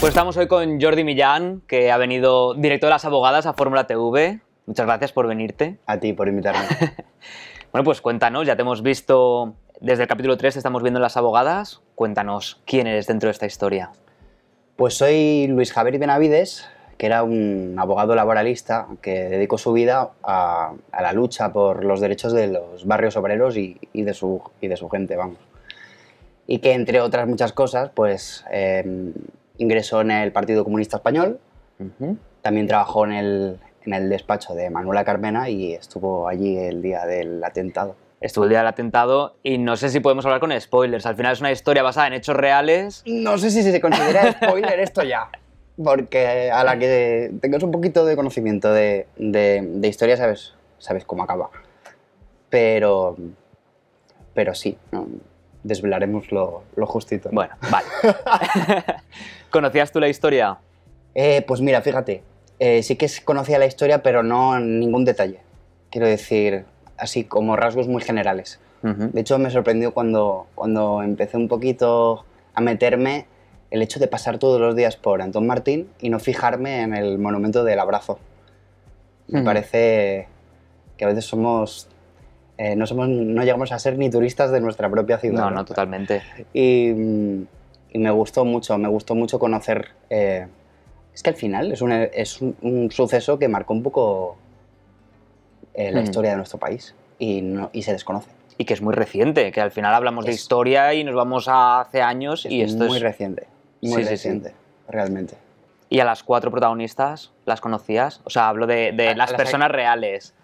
Pues estamos hoy con Jordi Millán, que ha venido director de las abogadas a Fórmula TV. Muchas gracias por venirte. A ti por invitarme. bueno, pues cuéntanos, ya te hemos visto desde el capítulo 3, estamos viendo las abogadas. Cuéntanos, ¿quién eres dentro de esta historia? Pues soy Luis Javier Benavides, que era un abogado laboralista que dedicó su vida a, la lucha por los derechos de los barrios obreros y, de, su, y de su gente, vamos. Y que, entre otras muchas cosas, pues em, ingresó en el Partido Comunista Español, también trabajó en el, en el despacho de Manuela Carmena y estuvo allí el día del atentado estuvo el día del atentado y no sé si podemos hablar con spoilers. Al final es una historia basada en hechos reales. No sé si se considera spoiler esto ya porque a la que tengas un poquito de conocimiento de, de, historia sabes, sabes cómo acaba. Pero, pero sí, desvelaremos lo, lo, justito. Bueno, vale. ¿Conocías tú la historia? Eh, pues mira, fíjate, eh, sí que conocía la historia, pero no en ningún detalle. Quiero decir, así como rasgos muy generales. De hecho, me sorprendió cuando, cuando empecé un poquito a meterme el hecho de pasar todos los días por Antón Martín y no fijarme en el monumento del abrazo. Me hmm. parece que a veces somos, eh, no somos, no llegamos a ser ni turistas de nuestra propia ciudad. No, no, totalmente. Y, me gustó mucho, me gustó mucho conocer. Eh, es que al final es un, es un, suceso que marcó un poco eh, la hmm. historia de nuestro país y, no, y se desconoce y que es muy reciente, que al final hablamos de historia y nos vamos a hace años y esto es muy reciente muy sí, sí, realmente. ¿Y a las cuatro protagonistas las conocías? O sea, hablo de, las, personas reales.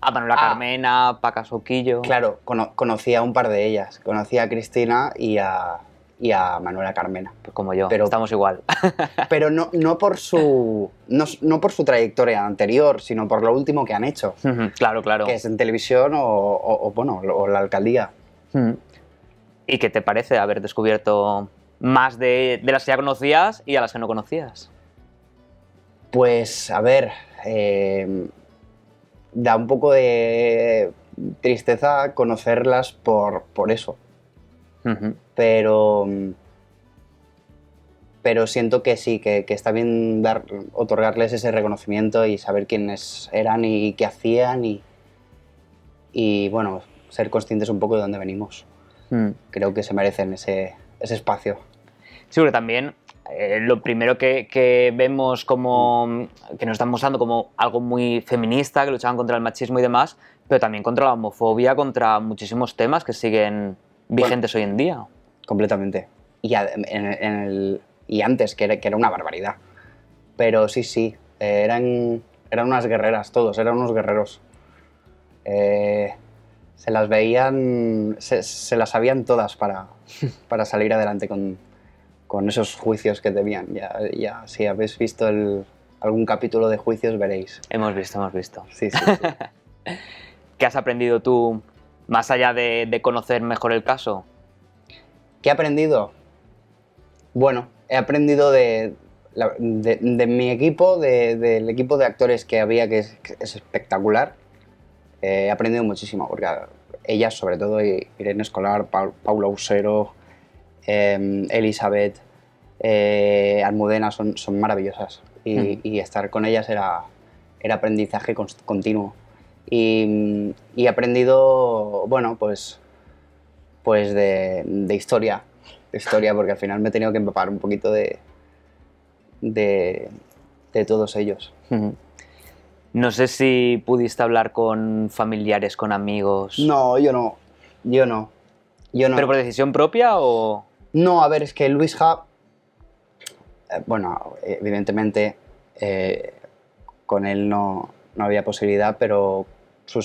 A ah, Manuela ah. Carmena, Paca Soquillo. Claro, conocía a un par de ellas. Conocía a Cristina y a, Manuela Carmena. Pues como yo, pero, estamos igual. pero no, por su, no, por su trayectoria anterior, sino por lo último que han hecho. claro, claro. Que es en televisión o, bueno, o la alcaldía. ¿Y qué te parece haber descubierto más de, las que ya conocías y a las que no conocías? Pues, a ver, eh, da un poco de tristeza conocerlas por, eso. Pero pero siento que sí, que, está bien dar, otorgarles ese reconocimiento y saber quiénes eran y, qué hacían y, y, bueno, ser conscientes un poco de dónde venimos. Mm. Creo que se merecen ese, ese espacio. Sí, pero también eh, lo primero que, vemos como que nos están mostrando como algo muy feminista, que luchaban contra el machismo y demás, pero también contra la homofobia, contra muchísimos temas que siguen vigentes hoy en día. Completamente. Y, y antes, que era, una barbaridad. Pero sí, sí, eh, eran, eran unas guerreras todos, eran unos guerreros. Eh, se las veían, se, las sabían todas para, salir adelante con, esos juicios que debían. Ya, si habéis visto algún capítulo de juicios veréis. Hemos visto, hemos visto. Sí, sí. ¿Qué has aprendido tú más allá de, conocer mejor el caso? ¿Qué he aprendido? Bueno, he aprendido de, de, mi equipo, del equipo de actores que había, que es espectacular he aprendido muchísimo, porque ellas sobre todo, Irene Escolar, Paula Usero, em, Elizabeth, eh, Almudena, son, maravillosas. Mm. Y, estar con ellas era, era aprendizaje continuo. Y, he aprendido, bueno, pues, pues de, historia, de historia, porque al final me he tenido que empapar un poquito de, todos ellos. No sé si pudiste hablar con familiares, con amigos. No, yo no. Yo no. Yo no. ¿Pero por decisión propia o...? No, a ver, es que Luis Ja... Eh, bueno, evidentemente eh, con él no, había posibilidad, pero su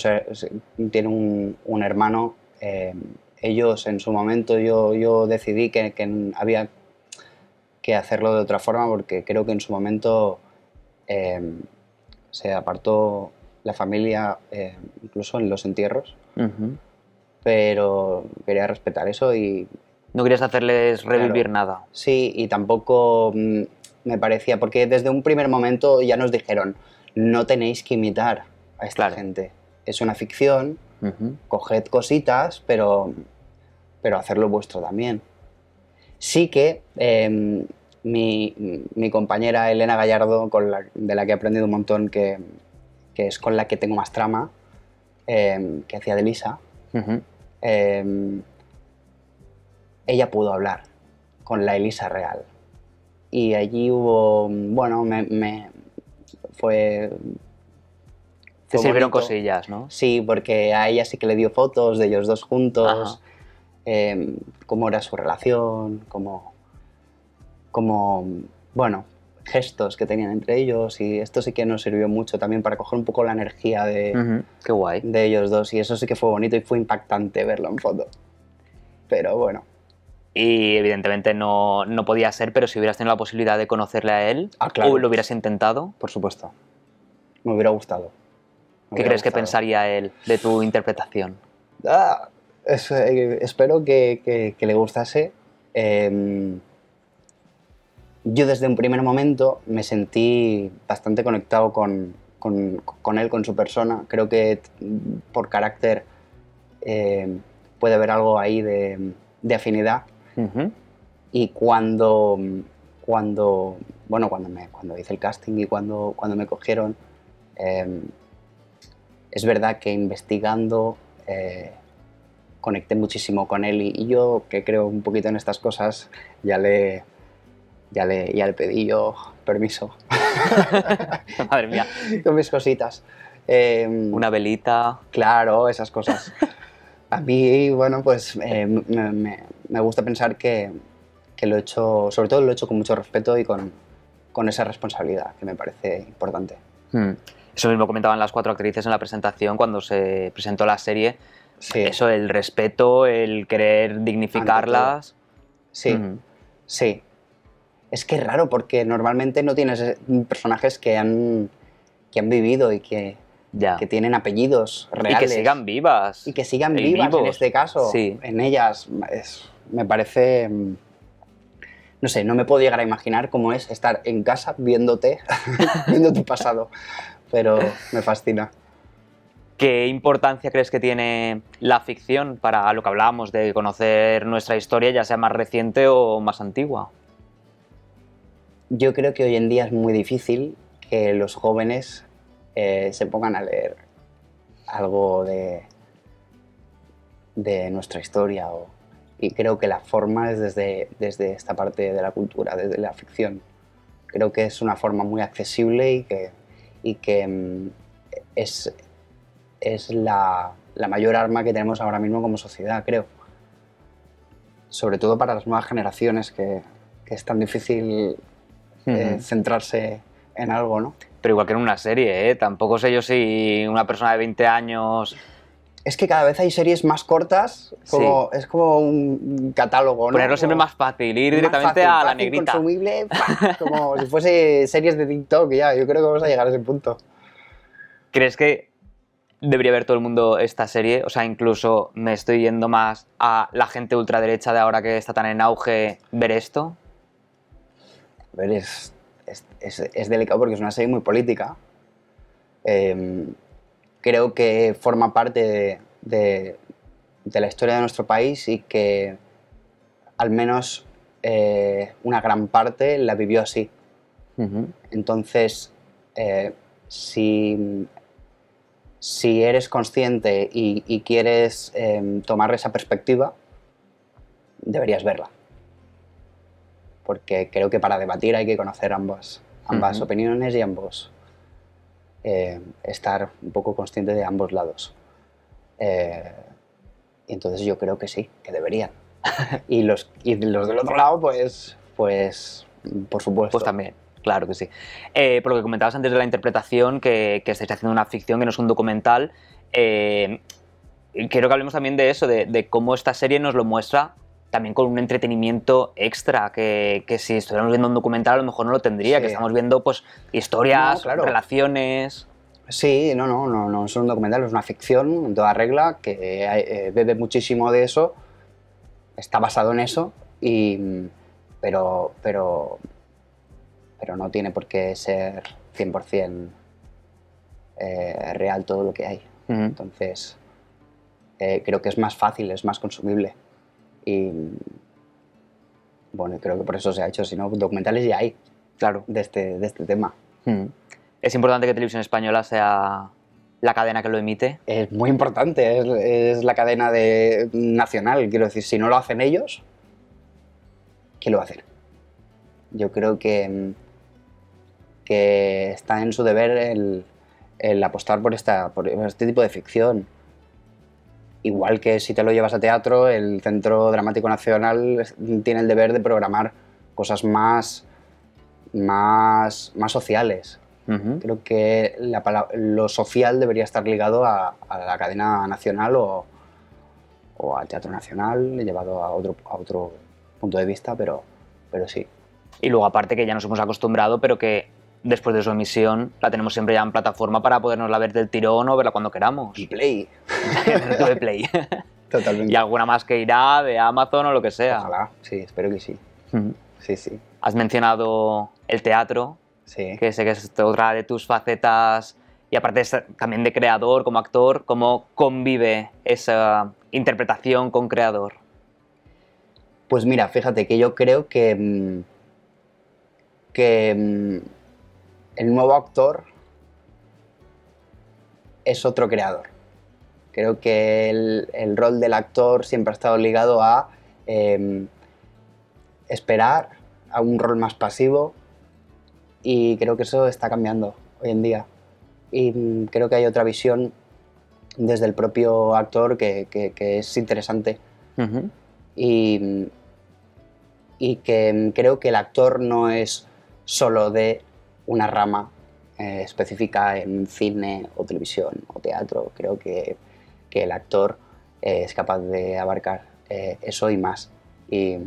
tiene un, hermano. Eh, ellos en su momento yo, yo decidí que, que, había que hacerlo de otra forma porque creo que en su momento se apartó la familia eh, incluso en los entierros, pero quería respetar eso y... No querías hacerles revivir nada. Sí, y tampoco mm, me parecía, porque desde un primer momento ya nos dijeron, no tenéis que imitar a esta gente. Es una ficción, coged cositas, pero, pero hacerlo vuestro también. Sí que em, mi, compañera Elena Gallardo, de la que he aprendido un montón, que, es con la que tengo más trama, em, que hacía de Lisa, em, ella pudo hablar con la Elisa real. Y allí hubo, bueno, me, fue te sirvieron cosillas, ¿no? Sí, porque a ella sí que le dio fotos de ellos dos juntos, em, cómo era su relación, cómo, como, bueno, gestos que tenían entre ellos y esto sí que nos sirvió mucho también para coger un poco la energía de, de ellos dos y eso sí que fue bonito y fue impactante verlo en foto. Pero bueno. Y evidentemente no, no podía ser, pero si hubieras tenido la posibilidad de conocerle a él, ah, ¿lo hubieras intentado? Por supuesto. Me hubiera gustado. ¿Qué crees que pensaría él de tu interpretación? Ah, eh, espero que, que, le gustase. Em, yo desde un primer momento me sentí bastante conectado con, con, con él, con su persona. Creo que mm, por carácter eh, puede haber algo ahí de, afinidad. Y cuando, cuando, bueno, cuando, me, cuando hice el casting y cuando, cuando me cogieron, em, es verdad que investigando eh, conecté muchísimo con él y, yo, que creo un poquito en estas cosas, ya le, ya le, ya pedí yo permiso. Madre mía. Con mis cositas. Em, Una velita. Claro, esas cosas. A mí, bueno, pues eh, me, me, gusta pensar que, que, lo he hecho, sobre todo lo he hecho con mucho respeto y con, con esa responsabilidad que me parece importante. Hmm. Eso mismo comentaban las cuatro actrices en la presentación cuando se presentó la serie. Sí. Eso, el respeto, el querer dignificarlas. Sí, hmm. sí es que es raro porque normalmente no tienes eh, personajes que han, que han vivido y que, tienen apellidos reales. Y que sigan vivas. Y que sigan vivas en este caso. En ellas. me parece. Mm, no sé, no me puedo llegar a imaginar cómo es estar en casa viéndote, viendo tu pasado. Pero me fascina. ¿Qué importancia crees que tiene la ficción para lo que hablábamos de conocer nuestra historia, ya sea más reciente o más antigua? yo creo que hoy en día es muy difícil que los jóvenes eh, se pongan a leer algo de, de nuestra historia. y creo que la forma es desde, desde esta parte de la cultura, desde la ficción. Creo que es una forma muy accesible y que, que mm, es, es la, mayor arma que tenemos ahora mismo como sociedad, creo. Sobre todo para las nuevas generaciones que, que es tan difícil eh, centrarse en algo, ¿no? Pero igual que en una serie, ¿eh? Tampoco sé yo si una persona de 20 años... Es que cada vez hay series más cortas, como, es como un catálogo, ¿no? Ponerlo siempre más fácil, ir directamente a la negrita. consumible, como si fuese series de TikTok ya, yo creo que vamos a llegar a ese punto. ¿Crees que debería ver todo el mundo esta serie? O sea, incluso me estoy yendo más a la gente ultraderecha de ahora que está tan en auge ver esto es, es, delicado porque es una serie muy política. Em, creo que forma parte de, la historia de nuestro país y que al menos eh, una gran parte la vivió así. Entonces, eh, si, eres consciente y quieres em, tomar esa perspectiva, deberías verla porque creo que para debatir hay que conocer ambas, ambas opiniones y ambos eh, estar un poco consciente de ambos lados. Eh, y entonces yo creo que sí, que deberían. y, los, y los del otro lado, pues, pues, por supuesto. Pues también. Claro que sí. Eh, por lo que comentabas antes de la interpretación, que, que estáis haciendo una ficción que no es un documental, quiero que hablemos también de eso, de, de cómo esta serie nos lo muestra también con un entretenimiento extra, que, si estuviéramos viendo un documental a lo mejor no lo tendría, que estamos viendo pues historias, relaciones... Sí, no, no, no, no es un documental, es una ficción en toda regla, que eh, eh, bebe muchísimo de eso, está basado en eso, pero, pero, pero no tiene por qué ser 100% eh, real todo lo que hay. Entonces, creo que es más fácil, es más consumible. Y bueno, creo que por eso se ha hecho, si no, documentales ya hay. Claro. De este, de este tema. Hmm. Es importante que Televisión Española sea la cadena que lo emite. Es muy importante, es, la cadena de, nacional. Quiero decir, si no lo hacen ellos, ¿qué lo hacen? Yo creo que, que está en su deber el, apostar por, esta, por este tipo de ficción. Igual que si te lo llevas a teatro, el Centro Dramático Nacional tiene el deber de programar cosas más, más, más sociales. Creo que lo social debería estar ligado a, la cadena nacional o, al Teatro Nacional, llevado a otro, a otro punto de vista, pero, pero sí. Y luego aparte que ya nos hemos acostumbrado, pero que después de su emisión, la tenemos siempre ya en plataforma para podernosla ver del tirón o verla cuando queramos. Y Play. Play. Totalmente. Y alguna más que irá de Amazon o lo que sea. Ojalá, sí, espero que sí. Mm. Sí, sí. Has mencionado el teatro, sí. que sé que es otra de tus facetas y aparte también de creador, como actor, ¿cómo convive esa interpretación con creador? Pues mira, fíjate que yo creo que... Mm, que mm, el nuevo actor es otro creador. Creo que el, rol del actor siempre ha estado ligado a em, esperar, a un rol más pasivo, y creo que eso está cambiando hoy en día. Y mm, creo que hay otra visión desde el propio actor que, es interesante. y, y que mm, creo que el actor no es solo de una rama eh, específica en cine o televisión o teatro. Creo que, el actor eh, es capaz de abarcar eh, eso y más. Y,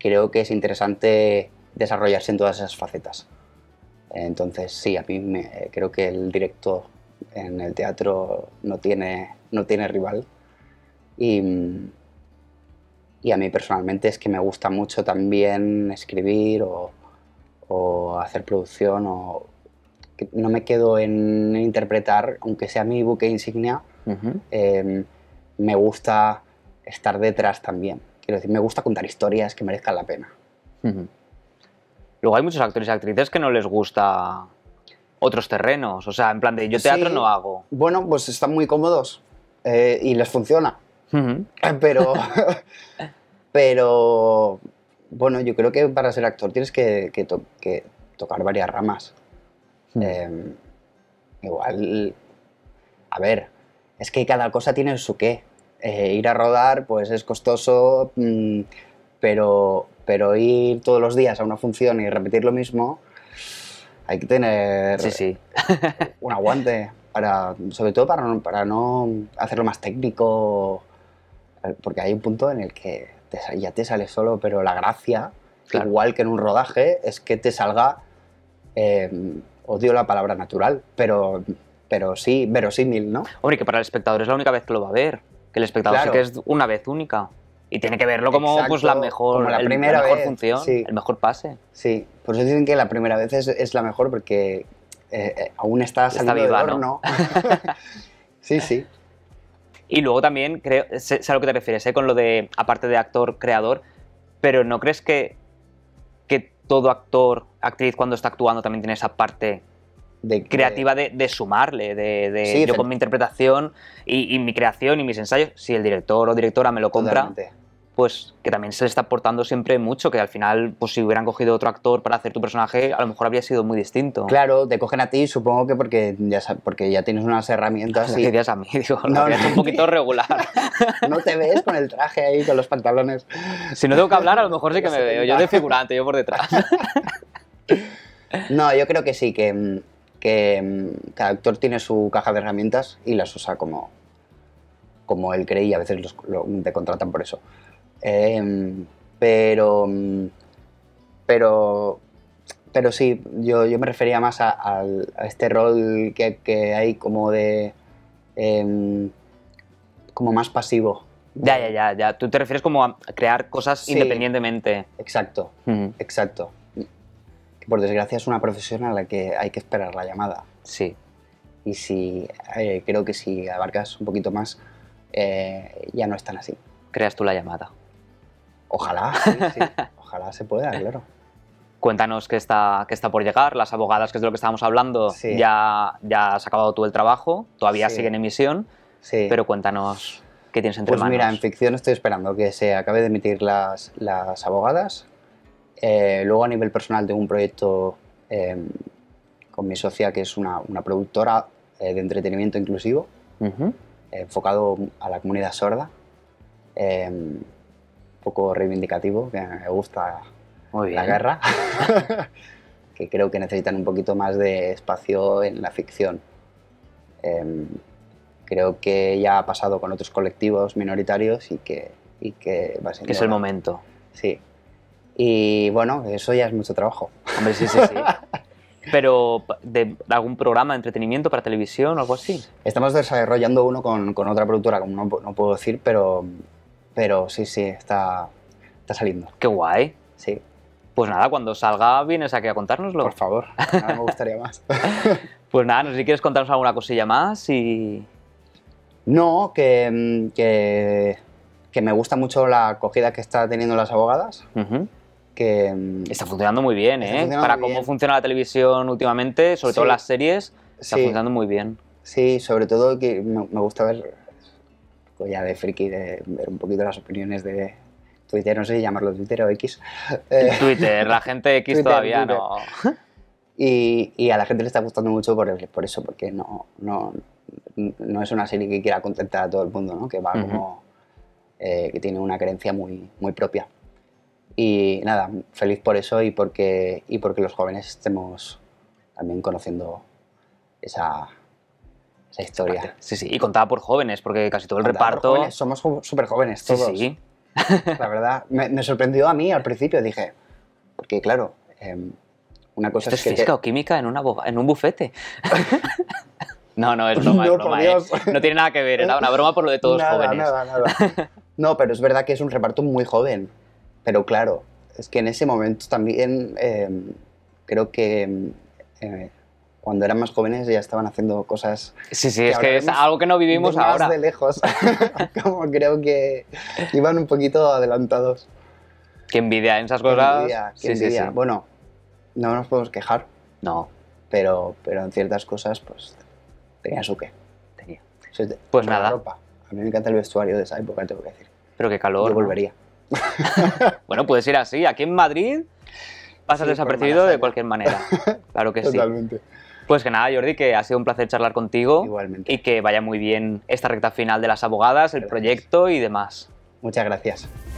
creo que es interesante desarrollarse en todas esas facetas. Entonces, sí, a mí creo que el directo en el teatro no tiene, no tiene rival. Y, y a mí personalmente es que me gusta mucho también escribir o, o hacer producción o no me quedo en interpretar, aunque sea mi buque insignia, em, me gusta estar detrás también. Quiero decir, me gusta contar historias que merezcan la pena. Luego hay muchos actores y actrices que no les gusta otros terrenos, o sea, en plan de yo teatro no hago. Bueno, pues están muy cómodos eh, y les funciona. Pero, pero bueno, yo creo que para ser actor tienes que, tocar varias ramas. Hmm. Em, igual, a ver, es que cada cosa tiene su qué. Eh, ir a rodar, pues es costoso, mm, pero, pero ir todos los días a una función y repetir lo mismo, hay que tener un aguante, para, sobre todo para para no hacerlo más técnico, eh, porque hay un punto en el que ya te sale solo, pero la gracia, igual que en un rodaje, es que te salga, em, odio la palabra natural, pero, pero sí, verosímil, ¿no? Hombre, que para el espectador es la única vez que lo va a ver, que el espectador que es una vez única. Y tiene que verlo como pues, la mejor, la primera mejor función, el mejor pase. Sí, por eso dicen que la primera vez es, la mejor porque eh, eh, aún está saliendo está ¿no? sí, sí. Y luego también, creo, sé, a lo que te refieres, ¿eh? con lo de, aparte de actor, creador, pero ¿no crees que, que todo actor, actriz, cuando está actuando, también tiene esa parte de, creativa de, de, sumarle, de, de yo con mi interpretación y, mi creación y mis ensayos, si el director o directora me lo compra, pues que también se le está aportando siempre mucho, que al final, pues si hubieran cogido otro actor para hacer tu personaje, a lo mejor habría sido muy distinto. Claro, te cogen a ti, supongo que porque ya, porque ya tienes unas herramientas. y... a mí, digo, no, un poquito regular. no te ves con el traje ahí, con los pantalones. Si no tengo que hablar, a lo mejor sí que me veo, yo de figurante, yo por detrás. no, yo creo que sí, que, mm, que mm, cada actor tiene su caja de herramientas y las usa como, como él cree y a veces te contratan por eso. Em, pero, mm, pero, pero sí, yo, yo me refería más a, este rol que, hay como de... Em, como más pasivo. Ya, ya, ya, ya. Tú te refieres como a crear cosas independientemente. Exacto, exacto. Que por desgracia es una profesión a la que hay que esperar la llamada. Sí. Y si eh, creo que si abarcas un poquito más, eh, ya no es tan así. Creas tú la llamada. Ojalá, ojalá se pueda, claro. Cuéntanos qué está, está por llegar, las abogadas, que es de lo que estábamos hablando, ya, ya has acabado tú el trabajo, todavía siguen en emisión, pero cuéntanos qué tienes entre manos. Pues mira, en ficción estoy esperando que se acabe de emitir las, las abogadas, eh, luego a nivel personal tengo un proyecto em, con mi socia que es una, productora eh, de entretenimiento inclusivo, enfocado a la comunidad sorda. Em, poco reivindicativo, que me gusta Muy bien. la guerra, que creo que necesitan un poquito más de espacio en la ficción. Em, creo que ya ha pasado con otros colectivos minoritarios y que, y que Es el momento. Sí. Y bueno, eso ya es mucho trabajo. Hombre, sí, sí, sí. Pero de algún programa de entretenimiento para televisión o algo así. Estamos desarrollando uno con, con otra productora, como no, puedo decir, pero pero sí, sí, está, está saliendo. Qué guay. Sí. Pues nada, cuando salga vienes aquí a contárnoslo. Por favor, me gustaría más. pues nada, no sé si quieres contarnos alguna cosilla más y... No, que, que, me gusta mucho la acogida que están teniendo las abogadas. que, está funcionando muy bien, ¿eh? Para cómo funciona la televisión últimamente, sobre todo las series, está funcionando muy bien. Sí, sobre todo que me gusta ver ya de friki, de ver un poquito las opiniones de Twitter, no sé si llamarlo Twitter o X. Eh, Twitter, la gente X todavía no. Y, a la gente le está gustando mucho por, eso, porque no, no, es una serie que quiera contentar a todo el mundo, ¿no? que va como. Eh, que tiene una creencia muy, muy propia. Y nada, feliz por eso y porque, y porque los jóvenes estemos también conociendo esa, esa historia. Sí, sí, y contada por jóvenes, porque casi todo el reparto... somos súper jóvenes todos. Sí, sí. La verdad, me, sorprendió a mí al principio, dije, porque claro, em, una cosa es, física o química en, un bufete. no, no, es broma, no, es broma eh. No tiene nada que ver, era una broma por lo de todos jóvenes. nada. No, pero es verdad que es un reparto muy joven. Pero claro, es que en ese momento también em, creo que em, eh, cuando eran más jóvenes ya estaban haciendo cosas. Sí, sí, es que es algo que no vivimos ahora. de lejos, como creo que iban un poquito adelantados. Qué envidia en esas cosas. sí, Sí, sí. Bueno, no nos podemos quejar. No. Pero, pero en ciertas cosas, pues tenía su qué. Tenía. pues nada. A mí me encanta el vestuario de esa época, tengo que decir. Pero qué calor. Yo volvería. bueno, puedes ir así. Aquí en Madrid pasas desapercibido de cualquier manera. Claro que sí. Totalmente. Pues que nada, Jordi, que ha sido un placer charlar contigo. Y que vaya muy bien esta recta final de las abogadas, el proyecto y demás. Muchas gracias.